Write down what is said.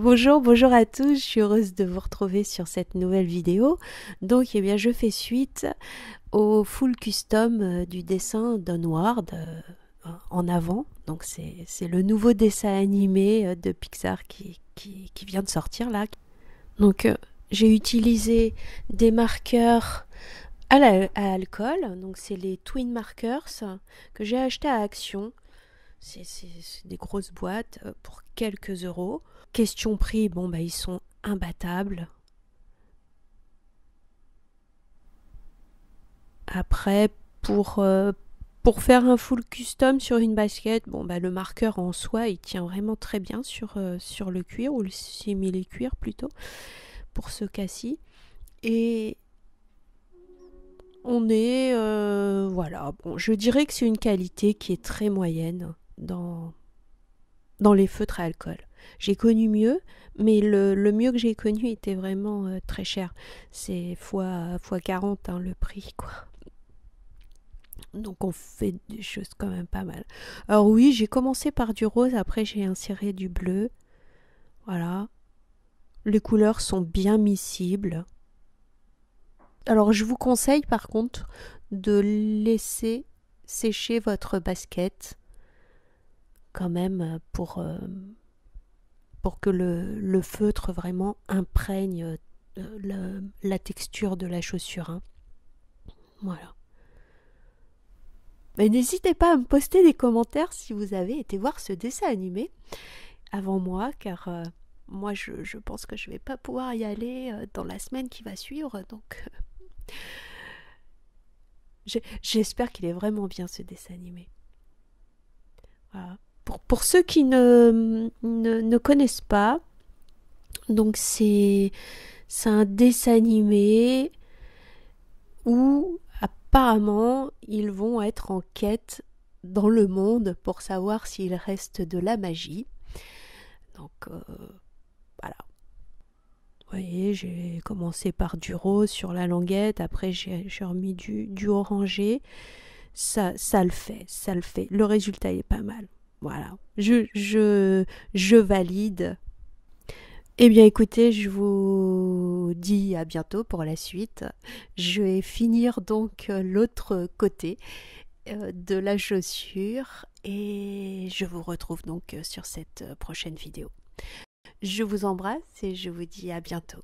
Bonjour, bonjour à tous, je suis heureuse de vous retrouver sur cette nouvelle vidéo. Donc eh bien je fais suite au full custom euh, du dessin d'Onward euh, en avant. Donc c'est le nouveau dessin animé euh, de Pixar qui, vient de sortir là. Donc j'ai utilisé des marqueurs à l'alcool, donc c'est les Twin Markers que j'ai acheté à Action. C'est des grosses boîtes euh, pour quelques euros. Question prix, bon bah ils sont imbattables. Après, pour, euh, pour faire un full custom sur une basket, bon bah le marqueur en soi il tient vraiment très bien sur, euh, le cuir ou le simili-cuir plutôt pour ce cas-ci. Et on est voilà, bon, je dirais que c'est une qualité qui est très moyenne dans, dans les feutres à alcool. J'ai connu mieux, mais le, mieux que j'ai connu était vraiment euh, très cher. C'est fois, hein, 40 le prix, quoi. Donc on fait des choses quand même pas mal. Alors oui, j'ai commencé par du rose, après j'ai inséré du bleu. Voilà. Les couleurs sont bien miscibles. Alors je vous conseille par contre de laisser sécher votre basket quand même euh, pour, euh, pour que le, feutre vraiment imprègne euh, la texture de la chaussure. Hein. Voilà. Mais n'hésitez pas à me poster des commentaires si vous avez été voir ce dessin animé avant moi, car moi je, pense que je vais pas pouvoir y aller dans la semaine qui va suivre, donc j'espère qu'il est vraiment bien ce dessin animé. Voilà. Pour ceux qui ne, connaissent pas, donc c'est un dessin animé où apparemment ils vont être en quête dans le monde pour savoir s'il reste de la magie. Donc euh, voilà. Vous voyez, j'ai commencé par du rose sur la languette, après j'ai remis du, du orangé. Ça, ça le fait, ça le fait. Le résultat est pas mal. Voilà, je, je, je valide. Eh bien écoutez, je vous dis à bientôt pour la suite. Je vais finir donc euh, l'autre côté euh, de la chaussure et je vous retrouve donc euh, sur cette prochaine vidéo. Je vous embrasse et je vous dis à bientôt.